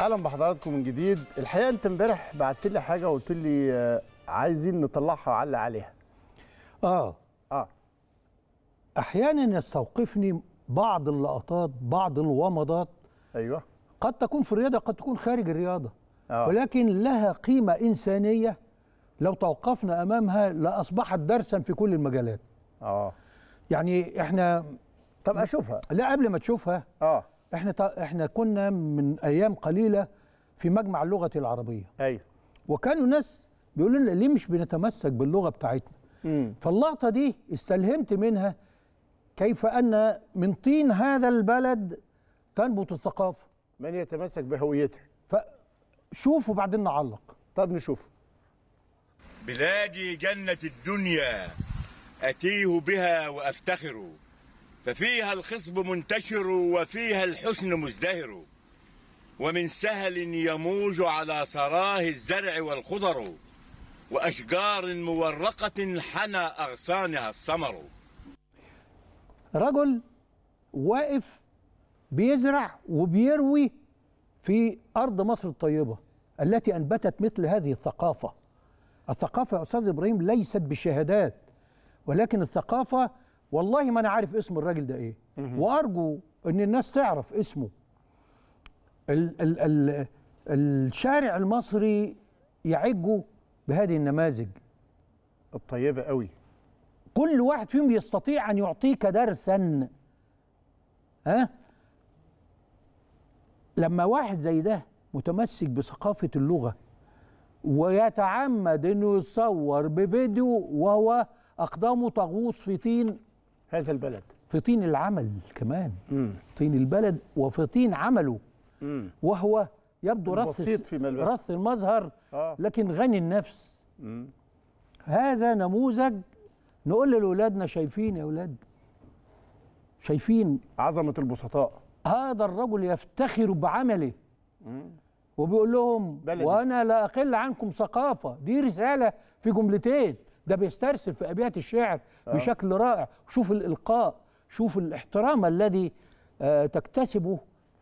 اهلا بحضراتكم من جديد الحقيقه انت امبارح بعت لي حاجه وقلت لي آه، عايزين نطلعها وعلق عليها اه اه احيانا يستوقفني بعض اللقطات بعض الومضات ايوه قد تكون في الرياضه قد تكون خارج الرياضه آه. ولكن لها قيمه انسانيه لو توقفنا امامها لاصبحت درسا في كل المجالات اه يعني احنا طب اشوفها لا قبل ما تشوفها اه احنا احنا كنا من ايام قليله في مجمع اللغه العربيه ايوه وكانوا ناس بيقولوا لنا ليه مش بنتمسك باللغه بتاعتنا مم. فاللقطه دي استلهمت منها كيف ان من طين هذا البلد تنبت الثقافه من يتمسك بهويته فشوفوا بعدين نعلق طب نشوف بلادي جنه الدنيا اتيه بها وافتخر ففيها الخصب منتشر وفيها الحسن مزدهر ومن سهل يموج على سراه الزرع والخضر وأشجار مورقة حنى أغصانها الثمر رجل واقف بيزرع وبيروي في أرض مصر الطيبة التي أنبتت مثل هذه الثقافة الثقافة يا أستاذ إبراهيم ليست بالشهادات ولكن الثقافة والله ما انا عارف اسم الراجل ده ايه وارجو ان الناس تعرف اسمه ال ال ال الشارع المصري يعجه بهذه النماذج الطيبه قوي كل واحد فيهم يستطيع ان يعطيك درسا ها لما واحد زي ده متمسك بثقافه اللغه ويتعمد انه يصور بفيديو وهو اقدامه تغوص في طين هذا البلد في طين العمل كمان مم. طين البلد وفي طين عمله مم. وهو يبدو رث في رث المظهر آه. لكن غني النفس مم. هذا نموذج نقول لأولادنا شايفين يا أولاد شايفين عظمة البسطاء هذا الرجل يفتخر بعمله مم. وبيقول لهم بلدي. وأنا لا أقل عنكم ثقافة دي رسالة في جملتين ده بيسترسل في ابيات الشعر آه. بشكل رائع شوف الالقاء شوف الاحترام الذي آه، تكتسبه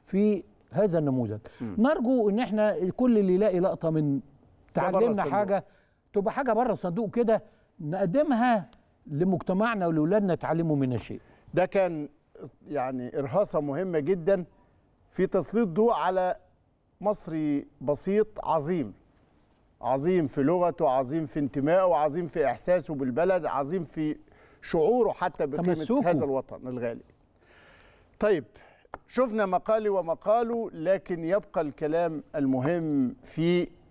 في هذا النموذج م. نرجو ان احنا كل اللي يلاقي لقطه من تعلمنا حاجه تبقى حاجه بره الصندوق كده نقدمها لمجتمعنا ولاولادنا يتعلموا منها شيء ده كان يعني ارهاصه مهمه جدا في تسليط ضوء على مصري بسيط عظيم عظيم في لغته عظيم في انتمائه عظيم في إحساسه بالبلد عظيم في شعوره حتى بقيمة هذا الوطن الغالي طيب شفنا مقالي ومقاله لكن يبقى الكلام المهم في